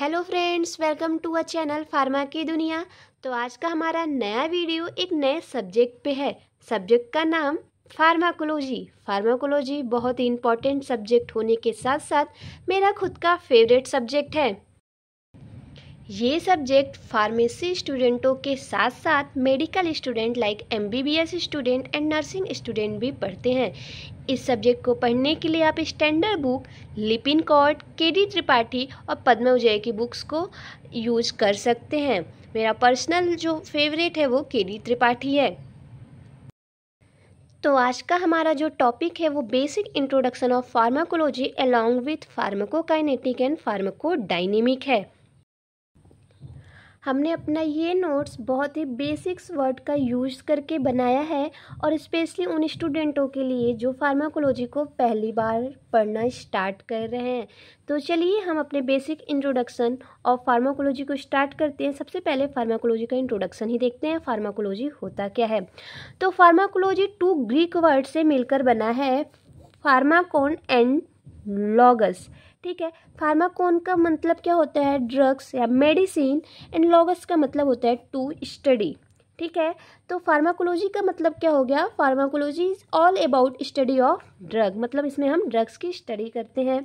Hello friends welcome to a channel pharma की दुनिया तो आज का हमारा नया वीडियो एक नए सब्जेक्ट पे है सब्जेक्ट का नाम फार्माकोलॉजी फार्माकोलॉजी बहुत ही इंपॉर्टेंट सब्जेक्ट होने के साथ साथ मेरा खुद का फेवरेट सब्जेक्ट है ये सब्जेक्ट फार्मेसी स्टूडेंटों के साथ साथ medical student like MBBS student and nursing student भी पढ़ते हैं इस सब्जेक्ट को पढ़ने के लिए आप standard book Lippincott K D Tripathi और पद्म विजय की बुक्स को यूज कर सकते हैं मेरा पर्सनल जो फेवरेट है वो के डी त्रिपाठी है तो आज का हमारा जो टॉपिक है वो basic introduction of pharmacology along with pharmacokinetic and pharmacodynamic है हमने अपना ये नोट्स बहुत ही बेसिक्स वर्ड का यूज़ करके बनाया है और स्पेशली उन स्टूडेंटों के लिए जो फार्माकोलॉजी को पहली बार पढ़ना स्टार्ट कर रहे हैं तो चलिए हम अपने बेसिक इंट्रोडक्शन ऑफ फार्माकोलॉजी को स्टार्ट करते हैं सबसे पहले फार्माकोलॉजी का इंट्रोडक्शन ही देखते हैं फार्माकोलॉजी होता क्या है तो फार्माकोलॉजी टू ग्रीक वर्ड से मिलकर बना है फार्माकोन एंड लॉगस ठीक है फार्माकोन का मतलब क्या होता है ड्रग्स या मेडिसिन एंड लॉगस का मतलब होता है टू स्टडी ठीक है तो फार्माकोलॉजी का मतलब क्या हो गया pharmacology is all about study of drug मतलब इसमें हम ड्रग्स की स्टडी करते हैं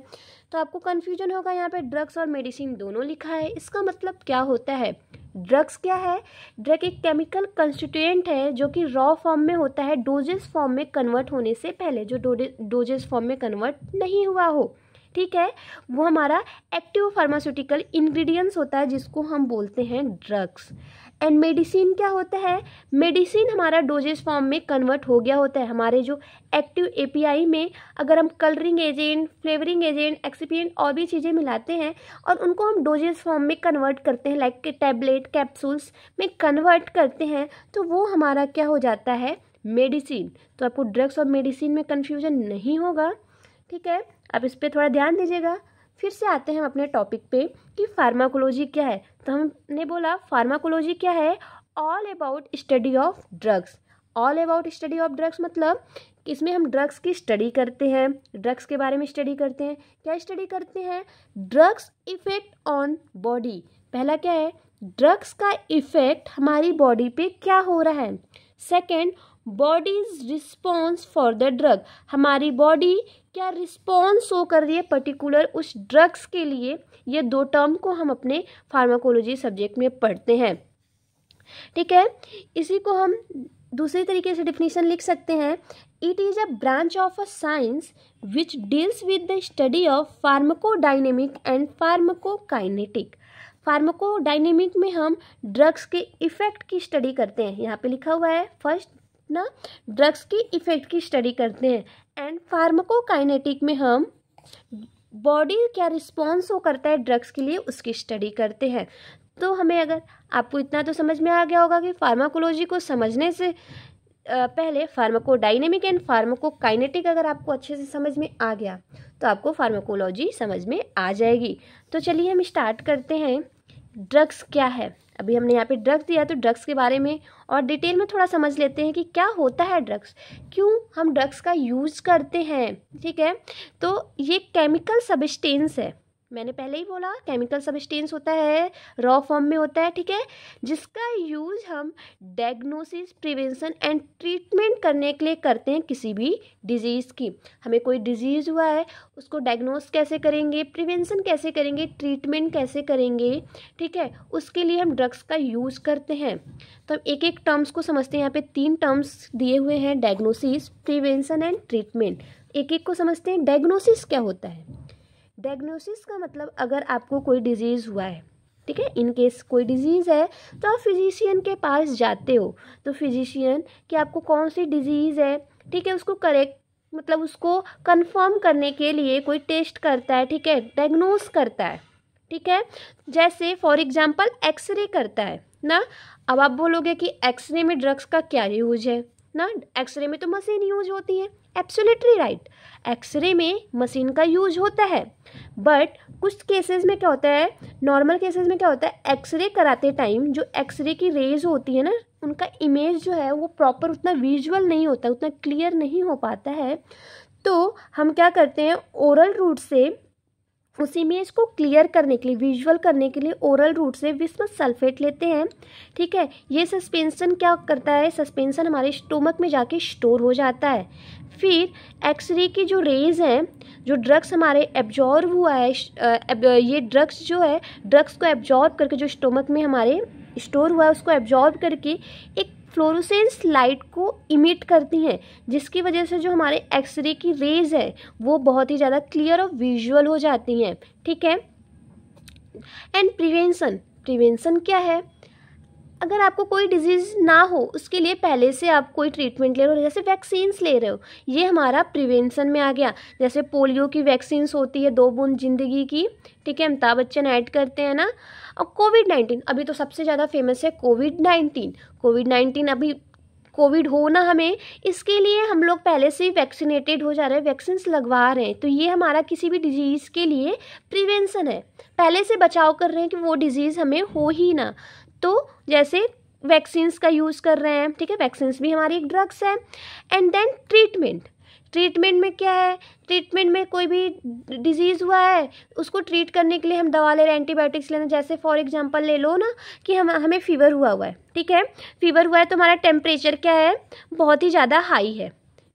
तो आपको कन्फ्यूजन होगा यहाँ पे ड्रग्स और मेडिसिन दोनों लिखा है इसका मतलब क्या होता है ड्रग्स क्या है ड्रग एक केमिकल कंस्टिट्यूएंट है जो कि रॉ फॉर्म में होता है डोजेस फॉर्म में कन्वर्ट होने से पहले जो डोजेस फॉर्म में कन्वर्ट नहीं हुआ हो ठीक है वो हमारा एक्टिव फार्मास्यूटिकल इंग्रेडिएंट्स होता है जिसको हम बोलते हैं ड्रग्स एंड मेडिसिन क्या होता है मेडिसिन हमारा डोजेस फॉर्म में कन्वर्ट हो गया होता है हमारे जो एक्टिव एपीआई में अगर हम colouring agent flavouring agent excipient और भी चीज़ें मिलाते हैं और उनको हम डोजेस फॉर्म में कन्वर्ट करते हैं लाइक टैबलेट कैप्सूल्स में कन्वर्ट करते हैं तो वो हमारा क्या हो जाता है मेडिसिन तो आपको ड्रग्स और मेडिसिन में कन्फ्यूजन नहीं होगा ठीक है आप इस पर थोड़ा ध्यान दीजिएगा फिर से आते हैं हम अपने टॉपिक पे कि फार्माकोलॉजी क्या है तो हमने बोला फार्माकोलॉजी क्या है all about study of drugs all about study of drugs मतलब इसमें हम ड्रग्स की स्टडी करते हैं ड्रग्स के बारे में स्टडी करते हैं क्या स्टडी करते हैं ड्रग्स इफेक्ट ऑन बॉडी पहला क्या है ड्रग्स का इफेक्ट हमारी बॉडी पे क्या हो रहा है second bodies response for the drug हमारी बॉडी क्या रिस्पॉन्स शो कर रही है पर्टिकुलर उस ड्रग्स के लिए ये दो टर्म को हम अपने फार्माकोलॉजी सब्जेक्ट में पढ़ते हैं ठीक है इसी को हम दूसरी तरीके से डिफिनीशन लिख सकते हैं it is a branch of a science which deals with the study of pharmacodynamic and pharmacokinetic pharmacodynamic में हम ड्रग्स के इफ़ेक्ट की स्टडी करते हैं यहाँ पे लिखा हुआ है फर्स्ट ना ड्रग्स की इफ़ेक्ट की स्टडी करते हैं एंड फार्माकोकाइनेटिक में हम बॉडी क्या रिस्पॉन्स वो करता है ड्रग्स के लिए उसकी स्टडी करते हैं तो हमें अगर आपको इतना तो समझ में आ गया होगा कि फार्माकोलॉजी को समझने से पहले फार्माकोडाइनेमिक एंड फार्माकोकाइनेटिक अगर आपको अच्छे से समझ में आ गया तो आपको फार्माकोलॉजी समझ में आ जाएगी तो चलिए हम स्टार्ट करते हैं ड्रग्स क्या है अभी हमने यहाँ पे ड्रग्स दिया तो ड्रग्स के बारे में और डिटेल में थोड़ा समझ लेते हैं कि क्या होता है ड्रग्स क्यों हम ड्रग्स का यूज़ करते हैं ठीक है तो ये केमिकल सबिस्टेंस है मैंने पहले ही बोला केमिकल सबस्टेंस होता है रॉ फॉर्म में होता है ठीक है जिसका यूज हम डायग्नोसिस प्रिवेंशन एंड ट्रीटमेंट करने के लिए करते हैं किसी भी डिजीज़ की हमें कोई डिजीज़ हुआ है उसको डायग्नोस कैसे करेंगे प्रिवेंशन कैसे करेंगे ट्रीटमेंट कैसे करेंगे ठीक है उसके लिए हम ड्रग्स का यूज़ करते हैं तो हम एक एक टर्म्स को समझते हैं यहाँ पे तीन टर्म्स दिए हुए हैं डायग्नोसिस प्रिवेंशन एंड ट्रीटमेंट एक एक को समझते हैं डायग्नोसिस क्या होता है डायग्नोसिस का मतलब अगर आपको कोई डिजीज़ हुआ है ठीक है इन केस कोई डिजीज़ है तो आप फिजिशियन के पास जाते हो तो फिजिशियन कि आपको कौन सी डिजीज़ है ठीक है उसको करेक्ट मतलब उसको कंफर्म करने के लिए कोई टेस्ट करता है ठीक है डायग्नोस करता है ठीक है जैसे फॉर एग्जांपल एक्सरे करता है ना अब आप बोलोगे कि एक्सरे में ड्रग्स का क्या यूज है ना एक्सरे में तो मशीन यूज होती है एब्सोलेटली राइट एक्सरे में मशीन का यूज होता है बट कुछ केसेस में क्या होता है नॉर्मल केसेस में क्या होता है एक्सरे कराते टाइम जो एक्सरे की रेज होती है ना उनका इमेज जो है वो प्रॉपर उतना विजुअल नहीं होता उतना क्लियर नहीं हो पाता है तो हम क्या करते हैं ओरल रूट से उस इमेज को क्लियर करने के लिए विजुअल करने के लिए ओरल रूट से विस्म सल्फेट लेते हैं ठीक है ये सस्पेंसन क्या करता है सस्पेंसन हमारे स्टोमक में जाके स्टोर हो जाता है फिर एक्सरे की जो रेज हैं जो ड्रग्स हमारे एब्जॉर्व हुआ है ये ड्रग्स जो है ड्रग्स को एब्जॉर्व करके जो स्टोमक में हमारे स्टोर हुआ है उसको एब्जॉर्व करके एक फ्लोरोसेंस लाइट को इमिट करती हैं जिसकी वजह से जो हमारे एक्सरे की रेज है वो बहुत ही ज़्यादा क्लियर और विजुअल हो जाती हैं ठीक है एंड प्रिवेंसन प्रिवेंसन क्या है अगर आपको कोई डिजीज़ ना हो उसके लिए पहले से आप कोई ट्रीटमेंट ले रहे हो जैसे वैक्सीन्स ले रहे हो ये हमारा प्रिवेंशन में आ गया जैसे पोलियो की वैक्सीन्स होती है दो बूंद जिंदगी की ठीक है अमिताभ बच्चन ऐड करते हैं ना और कोविड नाइन्टीन अभी तो सबसे ज़्यादा फेमस है कोविड नाइन्टीन कोविड नाइन्टीन अभी कोविड हो ना हमें इसके लिए हम लोग पहले से ही वैक्सीनेटेड हो जा रहे हैं वैक्सीन लगवा रहे हैं तो ये हमारा किसी भी डिजीज़ के लिए प्रिवेंशन है पहले से बचाव कर रहे हैं कि वो डिजीज़ हमें हो ही ना तो जैसे वैक्सीन्स का यूज़ कर रहे हैं ठीक है वैक्सीन्स भी हमारी एक ड्रग्स है एंड देन ट्रीटमेंट ट्रीटमेंट में क्या है ट्रीटमेंट में कोई भी डिजीज़ हुआ है उसको ट्रीट करने के लिए हम दवा ले रहे हैं एंटीबायोटिक्स लेना जैसे फॉर एग्जांपल ले लो ना कि हम हमें फ़ीवर हुआ हुआ है ठीक है फीवर हुआ है तो हमारा टेम्परेचर क्या है बहुत ही ज़्यादा हाई है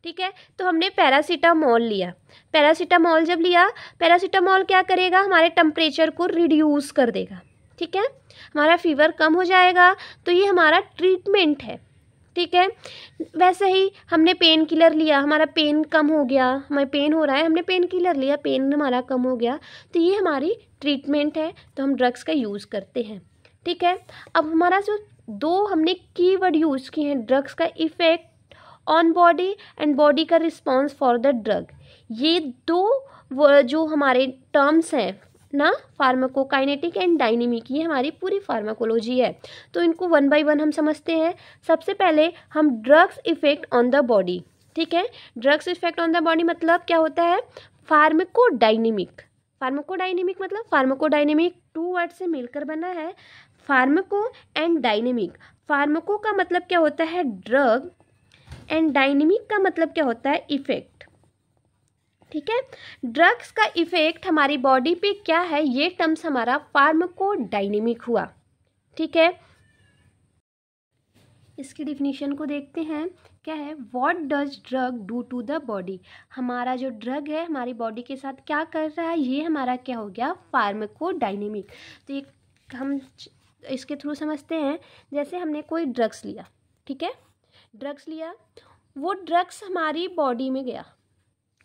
ठीक है तो हमने पैरासीटामोल लिया पैरासीटामोल जब लिया पैरासीटामोल क्या करेगा हमारे टेम्परेचर को रिड्यूस कर देगा ठीक है हमारा फीवर कम हो जाएगा तो ये हमारा ट्रीटमेंट है ठीक है वैसे ही हमने पेन किलर लिया हमारा पेन कम हो गया हमें पेन हो रहा है हमने पेन किलर लिया पेन हमारा कम हो गया तो ये हमारी ट्रीटमेंट है तो हम ड्रग्स का यूज़ करते हैं ठीक है अब हमारा जो दो हमने कीवर्ड यूज़ किए हैं ड्रग्स का effect on body and body का रिस्पॉन्स फॉर द ड्रग ये दो जो हमारे टर्म्स हैं ना फार्माकोकाइनेटिक एंड डायनेमिक ये हमारी पूरी फार्माकोलॉजी है तो इनको वन बाय वन हम समझते हैं सबसे पहले हम drugs effect on the body ठीक है drugs effect on the body मतलब क्या होता है फार्माकोडाइनेमिक फार्माकोडाइनेमिक मतलब फार्माकोडाइनेमिक टू वर्ड से मिलकर बना है फार्माको एंड डायनेमिक फार्माको का मतलब क्या होता है ड्रग एंड डायनेमिक का मतलब क्या होता है इफेक्ट ठीक है ड्रग्स का इफ़ेक्ट हमारी बॉडी पे क्या है ये टर्म्स हमारा फार्मकोडाइनेमिक हुआ ठीक है इसकी डिफिनीशन को देखते हैं क्या है what does drug do to the body हमारा जो ड्रग है हमारी बॉडी के साथ क्या कर रहा है ये हमारा क्या हो गया फार्मकोडाइनेमिक तो ये हम इसके थ्रू समझते हैं जैसे हमने कोई ड्रग्स लिया ठीक है ड्रग्स लिया वो ड्रग्स हमारी बॉडी में गया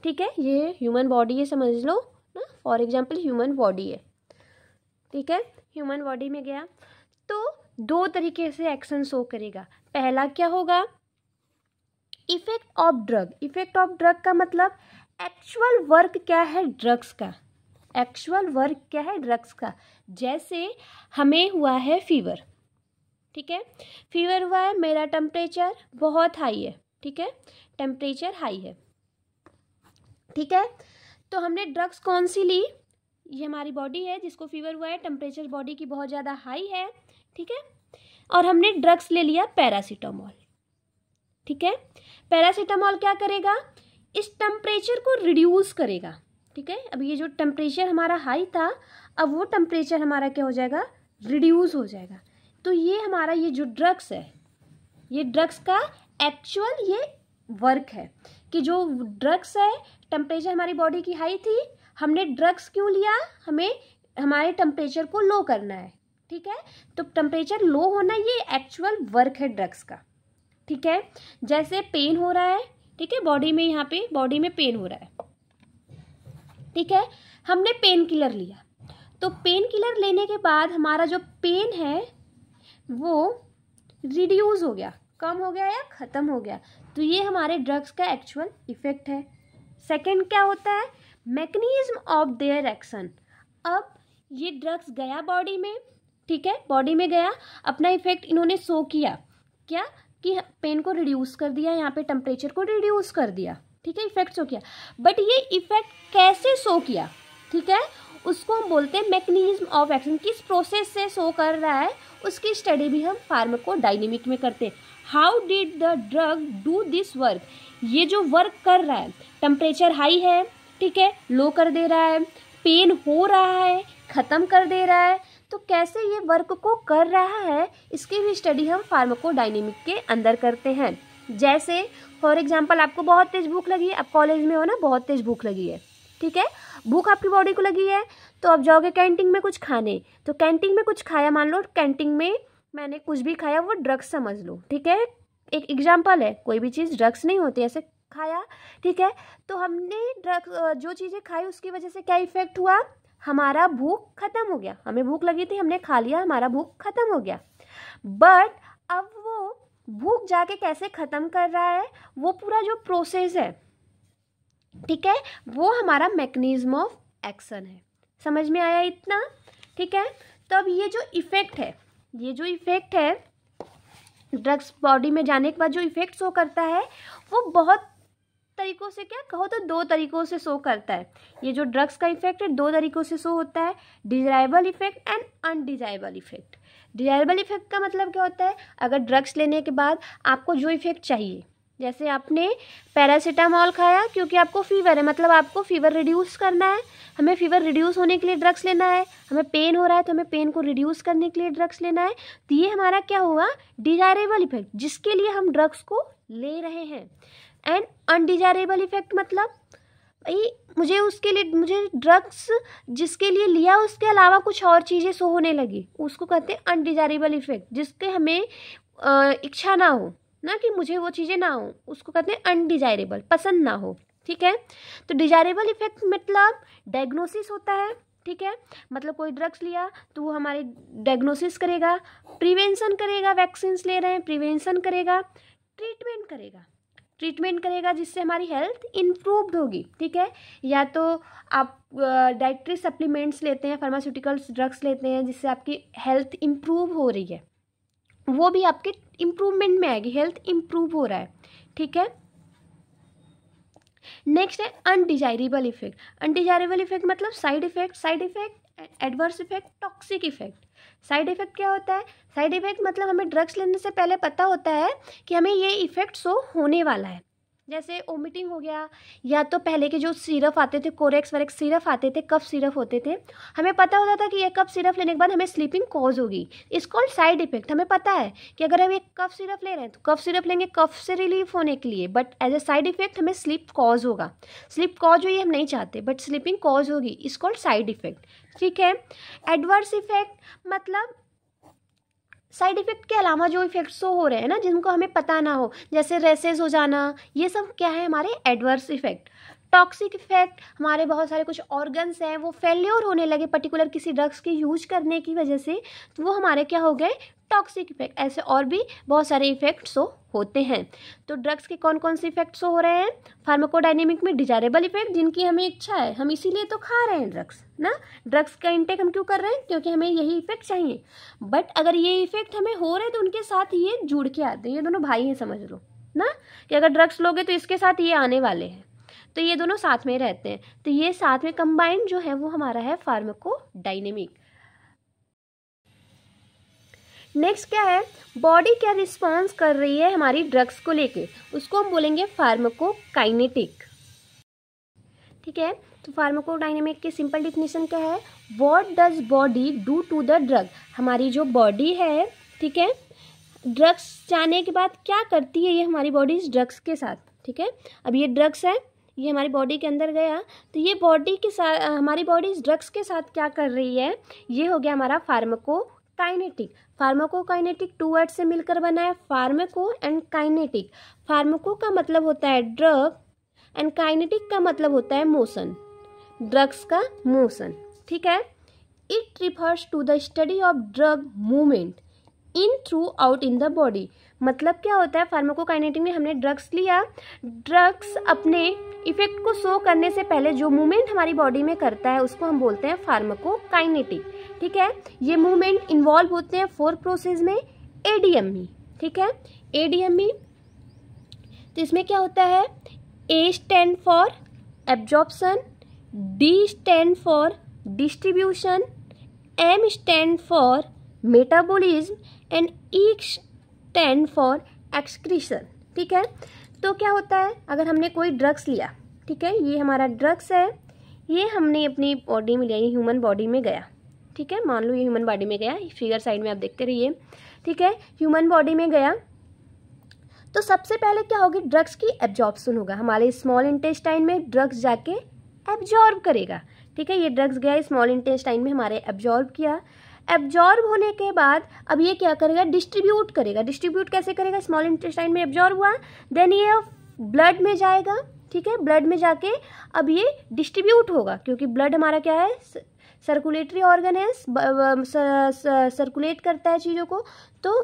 ठीक है ये ह्यूमन बॉडी है समझ लो ना फॉर एग्जाम्पल ह्यूमन बॉडी है ठीक है ह्यूमन बॉडी में गया तो दो तरीके से एक्शन शो करेगा पहला क्या होगा effect of drug effect of drug का मतलब एक्चुअल वर्क क्या है ड्रग्स का एक्चुअल वर्क क्या है ड्रग्स का जैसे हमें हुआ है फीवर ठीक है फीवर हुआ है मेरा टेम्परेचर बहुत हाई है ठीक है टेम्परेचर हाई है ठीक है तो हमने ड्रग्स कौन सी ली ये हमारी बॉडी है जिसको फीवर हुआ है टेम्परेचर बॉडी की बहुत ज़्यादा हाई है ठीक है और हमने ड्रग्स ले लिया पैरासीटामोल ठीक है पैरासीटामोल क्या करेगा इस टेम्परेचर को रिड्यूस करेगा ठीक है अब ये जो टेम्परेचर हमारा हाई था अब वो टेम्परेचर हमारा क्या हो जाएगा रिड्यूस हो जाएगा तो ये हमारा ये जो ड्रग्स है ये ड्रग्स का एक्चुअल ये वर्क है कि जो ड्रग्स है टेम्परेचर हमारी बॉडी की हाई थी हमने ड्रग्स क्यों लिया हमें हमारे टेम्परेचर को लो करना है ठीक है तो टेम्परेचर लो होना ये एक्चुअल वर्क है ड्रग्स का ठीक है जैसे पेन हो रहा है ठीक है बॉडी में यहाँ पे बॉडी में पेन हो रहा है ठीक है हमने पेन किलर लिया तो पेन किलर लेने के बाद हमारा जो पेन है वो रिड्यूस हो गया कम हो गया या ख़त्म हो गया तो ये हमारे ड्रग्स का एक्चुअल इफ़ेक्ट है सेकंड क्या होता है मैकनिज्म ऑफ देयर एक्शन अब ये ड्रग्स गया बॉडी में ठीक है बॉडी में गया अपना इफ़ेक्ट इन्होंने शो किया क्या कि पेन को रिड्यूस कर दिया यहाँ पे टेम्परेचर को रिड्यूस कर दिया ठीक है इफ़ेक्ट सो किया बट ये इफ़ेक्ट कैसे शो किया ठीक है उसको हम बोलते हैं मैकेनिज्म ऑफ एक्शन किस प्रोसेस से शो कर रहा है उसकी स्टडी भी हम फार्माकोडाइनेमिक में करते हैं how did the drug do this work ये जो वर्क कर रहा है टेम्परेचर हाई है ठीक है लो कर दे रहा है पेन हो रहा है ख़त्म कर दे रहा है तो कैसे ये वर्क को कर रहा है इसकी भी स्टडी हम फार्माकोडाइनेमिक के अंदर करते हैं जैसे फॉर एग्जाम्पल आपको बहुत तेज़ भूख लगी है आप कॉलेज में हो ना बहुत तेज़ भूख लगी है ठीक है भूख आपकी बॉडी को लगी है तो आप जाओगे कैंटीन में कुछ खाने तो कैंटीन में कुछ खाया मान लो कैंटीन में मैंने कुछ भी खाया वो ड्रग्स समझ लो ठीक है एक एग्जाम्पल है कोई भी चीज़ ड्रग्स नहीं होती ऐसे खाया ठीक है तो हमने ड्रग्स जो चीज़ें खाई उसकी वजह से क्या इफेक्ट हुआ हमारा भूख ख़त्म हो गया हमें भूख लगी थी हमने खा लिया हमारा भूख ख़त्म हो गया बट अब वो भूख जाके कैसे ख़त्म कर रहा है वो पूरा जो प्रोसेस है ठीक है वो हमारा मैकेनिज्म ऑफ एक्शन है समझ में आया इतना ठीक है तो अब ये जो इफ़ेक्ट है ये जो इफ़ेक्ट है ड्रग्स बॉडी में जाने के बाद जो इफ़ेक्ट शो करता है वो बहुत तरीक़ों से क्या कहो तो दो तरीक़ों से शो करता है ये जो ड्रग्स का इफेक्ट है दो तरीक़ों से शो होता है desirable effect and undesirable effect desirable effect का मतलब क्या होता है अगर ड्रग्स लेने के बाद आपको जो इफेक्ट चाहिए जैसे आपने पैरासीटामॉल खाया क्योंकि आपको फीवर है मतलब आपको फीवर रिड्यूस करना है हमें फीवर रिड्यूस होने के लिए ड्रग्स लेना है हमें पेन हो रहा है तो हमें पेन को रिड्यूस करने के लिए ड्रग्स लेना है तो ये हमारा क्या हुआ डिजायरेबल इफेक्ट जिसके लिए हम ड्रग्स को ले रहे हैं एंड अनडिजायरेबल इफेक्ट मतलब भाई मुझे उसके लिए मुझे ड्रग्स जिसके लिए लिया उसके अलावा कुछ और चीज़ें सो होने लगी उसको कहते हैं अनडिजायरेबल इफेक्ट जिसके हमें इच्छा ना हो ना कि मुझे वो चीज़ें ना हो उसको कहते हैं अनडिजायरेबल पसंद ना हो ठीक है तो डिजायरेबल इफेक्ट मतलब डायग्नोसिस होता है ठीक है मतलब कोई ड्रग्स लिया तो वो हमारे डायग्नोसिस करेगा प्रिवेंशन करेगा वैक्सीन ले रहे हैं प्रिवेंशन करेगा ट्रीटमेंट करेगा ट्रीटमेंट करेगा जिससे हमारी हेल्थ इम्प्रूव्ड होगी ठीक है या तो आप डाइट्री सप्लीमेंट्स लेते हैं फार्मास्यूटिकल्स ड्रग्स लेते हैं जिससे आपकी हेल्थ इम्प्रूव हो रही है वो भी आपके इम्प्रूवमेंट में आएगी हेल्थ इम्प्रूव हो रहा है ठीक है नेक्स्ट है अनडिजायरेबल इफेक्ट अनडिजायरेबल इफेक्ट मतलब side effect side effect adverse effect toxic effect side effect क्या होता है साइड इफेक्ट मतलब हमें ड्रग्स लेने से पहले पता होता है कि हमें ये इफेक्ट शो होने वाला है जैसे ओमिटिंग हो गया या तो पहले के जो सिरप आते थे कोरेक्स वरेक्स सिरप आते थे कफ सिरप होते थे हमें पता होता था कि ये कफ सिरप लेने के बाद हमें स्लीपिंग कॉज होगी इस कॉल्ड साइड इफेक्ट हमें पता है कि अगर हम एक कफ सिरप ले रहे हैं तो कफ सिरप लेंगे कफ से रिलीफ होने के लिए but as a side effect हमें स्लीप कॉज होगा स्लीप कॉज हुई हम नहीं चाहते बट स्लीपिंग कॉज होगी इस कॉल्ड साइड इफेक्ट ठीक है एडवर्स इफेक्ट मतलब साइड इफेक्ट के अलावा जो इफेक्ट्स तो हो रहे हैं ना जिनको हमें पता ना हो जैसे रेसेस हो जाना ये सब क्या है हमारे एडवर्स इफेक्ट टॉक्सिक इफेक्ट हमारे बहुत सारे कुछ ऑर्गन्स हैं वो फेल्योर होने लगे पर्टिकुलर किसी ड्रग्स के यूज करने की वजह से तो वो हमारे क्या हो गए टॉक्सिक इफेक्ट ऐसे और भी बहुत सारे इफेक्ट्स हो होते हैं तो ड्रग्स के कौन कौन से इफेक्ट्स हो रहे हैं फार्माकोडाइनेमिक में डिजायरेबल इफेक्ट जिनकी हमें इच्छा है हम इसीलिए तो खा रहे हैं ड्रग्स ना ड्रग्स का इंटेक हम क्यों कर रहे हैं क्योंकि हमें यही इफेक्ट चाहिए बट अगर ये इफेक्ट हमें हो रहे हैं तो उनके साथ ये जुड़ के आते हैं ये दोनों भाई हैं समझ लो ना कि अगर ड्रग्स लोगे तो इसके साथ ये आने वाले हैं तो ये दोनों साथ में रहते हैं तो ये साथ में कंबाइंड जो है वो हमारा है फार्माकोडाइनेमिक नेक्स्ट क्या है बॉडी क्या रिस्पॉन्स कर रही है हमारी ड्रग्स को लेके उसको हम बोलेंगे फार्माकोकाइनेटिक ठीक है तो फार्माकोडाइनेमिक की सिंपल डिफिनेशन क्या है what does body do to the drug हमारी जो बॉडी है ठीक है ड्रग्स जाने के बाद क्या करती है ये हमारी बॉडी ड्रग्स के साथ ठीक है अब ये ड्रग्स है ये हमारी बॉडी के अंदर गया तो ये बॉडी के साथ हमारी बॉडी इस ड्रग्स के साथ क्या कर रही है ये हो गया हमारा pharmacokinetic pharmacokinetic two word से मिलकर बना है फार्माको एंड काइनेटिक फार्माको का मतलब होता है ड्रग एंड काइनेटिक का मतलब होता है मोशन ड्रग्स का मोशन ठीक है it refers to the study of drug movement in throughout in the body मतलब क्या होता है फार्माकोकाइनेटिक में हमने ड्रग्स लिया ड्रग्स अपने इफेक्ट को शो करने से पहले जो मूवमेंट हमारी बॉडी में करता है उसको हम बोलते हैं फार्माकोकाइनेटिक ठीक है ये मूवमेंट इन्वॉल्व होते हैं फोर प्रोसेस में एडीएमई e. ठीक है एडीएमई e, तो इसमें क्या होता है A stand for absorption D stand for distribution M stand for metabolism and ईक्स स्टैंड फॉर एक्सक्रीशन ठीक है तो क्या होता है अगर हमने कोई ड्रग्स लिया ठीक है ये हमारा ड्रग्स है ये हमने अपनी बॉडी में लिया ये ह्यूमन बॉडी में गया ठीक है मान लो ये ह्यूमन बॉडी में गया फिगर साइड में आप देखते रहिए ठीक है ह्यूमन बॉडी में गया तो सबसे पहले क्या होगी ड्रग्स की एब्जॉर्बसन होगा हमारे स्मॉल इंटेस्टाइन में ड्रग्स जाके एब्जॉर्ब करेगा ठीक है ये ड्रग्स गया स्मॉल इंटेस्टाइन में हमारे एब्जॉर्ब किया एब्जॉर्ब होने के बाद अब ये क्या करेगा डिस्ट्रीब्यूट करेगा डिस्ट्रीब्यूट कैसे करेगा स्मॉल इंटेस्टाइन में एब्जॉर्ब हुआ देन ये ब्लड में जाएगा ठीक है ब्लड में जाके अब ये डिस्ट्रीब्यूट होगा क्योंकि ब्लड हमारा क्या है सर्कुलेटरी ऑर्गन है सर्कुलेट करता है चीज़ों को तो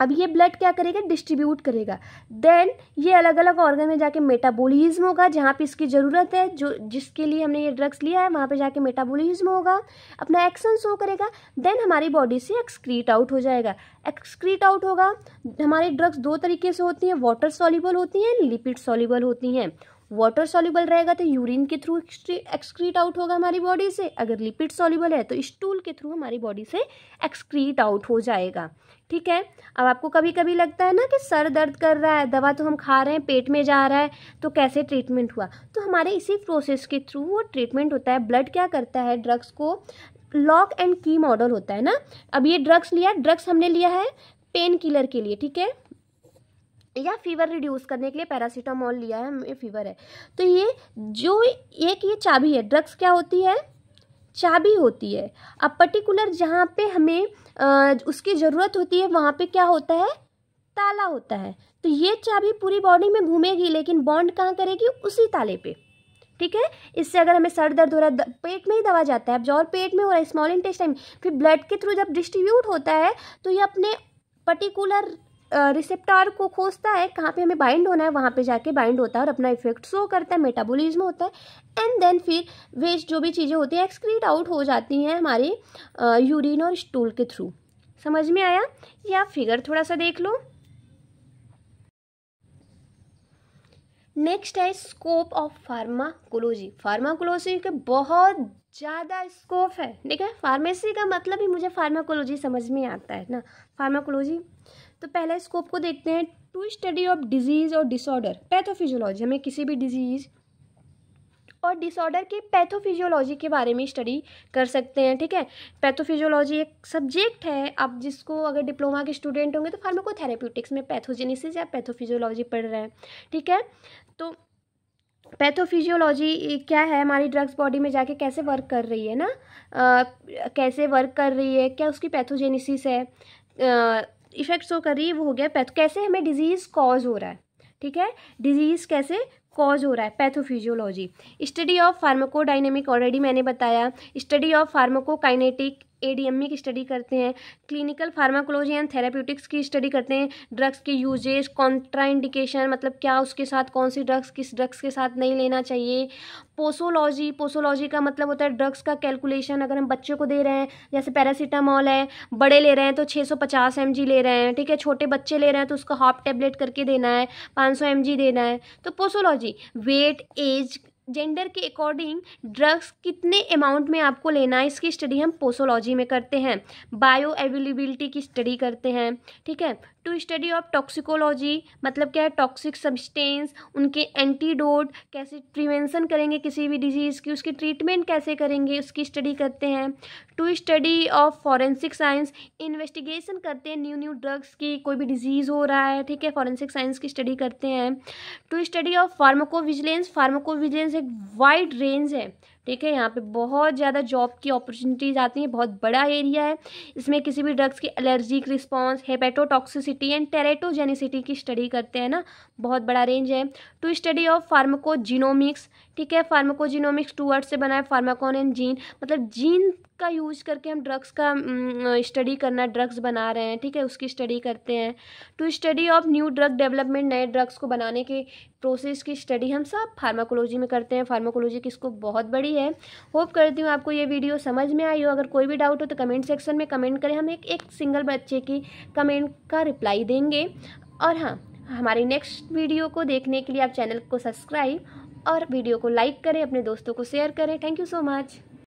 अब ये ब्लड क्या करेगा डिस्ट्रीब्यूट करेगा देन ये अलग अलग ऑर्गन में जाके मेटाबॉलिज्म होगा जहाँ पे इसकी ज़रूरत है जो जिसके लिए हमने ये ड्रग्स लिया है वहाँ पे जाके मेटाबॉलिज्म होगा अपना एक्शन शो करेगा देन हमारी बॉडी से एक्सक्रीट आउट हो जाएगा एक्सक्रीट आउट होगा हमारी ड्रग्स दो तरीके से होती हैं वाटर सॉल्यूबल होती हैं लिपिड सॉल्यूबल होती हैं वाटर सॉल्यूबल रहेगा तो यूरिन के थ्रू एक्सक्रीट आउट होगा हमारी बॉडी से अगर लिपिड सॉल्यूबल है तो स्टूल के थ्रू हमारी बॉडी से एक्सक्रीट आउट हो जाएगा ठीक है अब आपको कभी कभी लगता है ना कि सर दर्द कर रहा है दवा तो हम खा रहे हैं पेट में जा रहा है तो कैसे ट्रीटमेंट हुआ तो हमारे इसी प्रोसेस के थ्रू वो ट्रीटमेंट होता है ब्लड क्या करता है ड्रग्स को लॉक एंड की मॉडल होता है ना अब ये ड्रग्स लिया ड्रग्स हमने लिया है पेन किलर के लिए ठीक है या फीवर रिड्यूस करने के लिए पैरासीटामोल लिया है हमें फीवर है तो ये जो एक ये चाबी है ड्रग्स क्या होती है चाबी होती है अब पर्टिकुलर जहाँ पे हमें आ, उसकी ज़रूरत होती है वहाँ पे क्या होता है ताला होता है तो ये चाबी पूरी बॉडी में घूमेगी लेकिन बॉन्ड कहाँ करेगी उसी ताले पे ठीक है इससे अगर हमें सर दर्द हो रहा है पेट में ही दवा जाता है अब और पेट में हो रहा है स्मॉल इंटेस्टाइन फिर ब्लड के थ्रू जब डिस्ट्रीब्यूट होता है तो ये अपने पर्टिकुलर रिसेप्टार को खोजता है कहाँ पे हमें बाइंड होना है वहाँ पे जाके बाइंड होता है और अपना इफेक्ट शो करता है मेटाबॉलिज्म होता है एंड देन फिर वेस्ट जो भी चीज़ें होती हैं एक्सक्रीट आउट हो जाती हैं हमारे यूरिन और स्टूल के थ्रू समझ में आया या फिगर थोड़ा सा देख लो नेक्स्ट है स्कोप ऑफ फार्माकोलॉजी फार्माकोलॉजी के बहुत ज़्यादा स्कोप है ठीक है फार्मेसी का मतलब ही मुझे फार्माकोलॉजी समझ में आता है ना फार्माकोलॉजी तो पहले स्कोप को देखते हैं टू स्टडी ऑफ डिजीज़ और डिसऑर्डर पैथोफिजियोलॉजी हमें किसी भी डिजीज़ और डिसऑर्डर के पैथोफिजियोलॉजी के बारे में स्टडी कर सकते हैं ठीक है पैथोफिजियोलॉजी एक सब्जेक्ट है आप जिसको अगर डिप्लोमा के स्टूडेंट होंगे तो फार्माकोथेरेप्यूटिक्स में पैथोजेनेसिस या पैथोफिजियोलॉजी पढ़ रहे हैं ठीक है तो पैथोफिजियोलॉजी क्या है हमारी ड्रग्स बॉडी में जाके कैसे वर्क कर रही है ना आ, कैसे वर्क कर रही है क्या उसकी पैथोजेनिसिस है आ, इफ़ेक्ट्स हो तो कर रही है वो हो गया पैथ कैसे हमें डिजीज़ कॉज हो रहा है ठीक है डिजीज़ कैसे कॉज हो रहा है pathophysiology study of pharmacodynamic already मैंने बताया स्टडी ऑफ फार्माकोकाइनेटिक की स्टडी करते हैं क्लिनिकल फार्माकोलॉजी एंड थेरापेटिक्स की स्टडी करते हैं ड्रग्स के यूजेज कॉन्ट्राइंडिकेशन मतलब क्या उसके साथ कौन सी ड्रग्स किस ड्रग्स के साथ नहीं लेना चाहिए पोसोलॉजी पोसोलॉजी का मतलब होता है ड्रग्स का कैलकुलेशन अगर हम बच्चों को दे रहे हैं जैसे पैरासीटामॉल है बड़े ले रहे हैं तो छः सौ पचास एम जी ले रहे हैं ठीक है छोटे बच्चे ले रहे हैं तो उसको हाफ टेबलेट करके देना है पाँच सौ एम जी देना है तो पोसोलॉजी जी वेट एज जेंडर के अकॉर्डिंग ड्रग्स कितने अमाउंट में आपको लेना है इसकी स्टडी हम पोसोलॉजी में करते हैं बायो अवेलेबिलिटी की स्टडी करते हैं ठीक है टू स्टडी ऑफ टॉक्सिकोलॉजी मतलब क्या है टॉक्सिक सब्सटेंस उनके एंटीडोट कैसे प्रिवेंशन करेंगे किसी भी डिजीज़ की उसकी ट्रीटमेंट कैसे करेंगे उसकी स्टडी करते हैं to study of forensic science investigation करते हैं न्यू न्यू ड्रग्स की कोई भी डिजीज़ हो रहा है ठीक है फॉरेंसिक साइंस की स्टडी करते हैं to study of pharmacovigilance pharmacovigilance एक वाइड रेंज है ठीक है यहाँ पे बहुत ज़्यादा जॉब की अपॉर्चुनिटीज़ आती हैं बहुत बड़ा एरिया है इसमें किसी भी ड्रग्स की allergic response hepatotoxicity and teratogenicity की स्टडी करते हैं ना बहुत बड़ा रेंज है टू स्टडी ऑफ फार्माकोजीनोमिक्स ठीक है फार्माकोजीनोमिक्स टू वर्ड से बना है फार्माकोन एंड जीन मतलब जीन का यूज करके हम ड्रग्स का स्टडी करना ड्रग्स बना रहे हैं ठीक है उसकी स्टडी करते हैं टू तो study of new drug development नए ड्रग्स को बनाने के प्रोसेस की स्टडी हम सब फार्माकोलॉजी में करते हैं फार्माकोलॉजी की इसको बहुत बड़ी है होप करती हूँ आपको ये वीडियो समझ में आई हो अगर कोई भी डाउट हो तो कमेंट सेक्शन में कमेंट करें हम एक एक सिंगल बच्चे की कमेंट का रिप्लाई देंगे और हाँ हमारी नेक्स्ट वीडियो को देखने के लिए आप चैनल को सब्सक्राइब और वीडियो को लाइक करें अपने दोस्तों को शेयर करें थैंक यू सो मच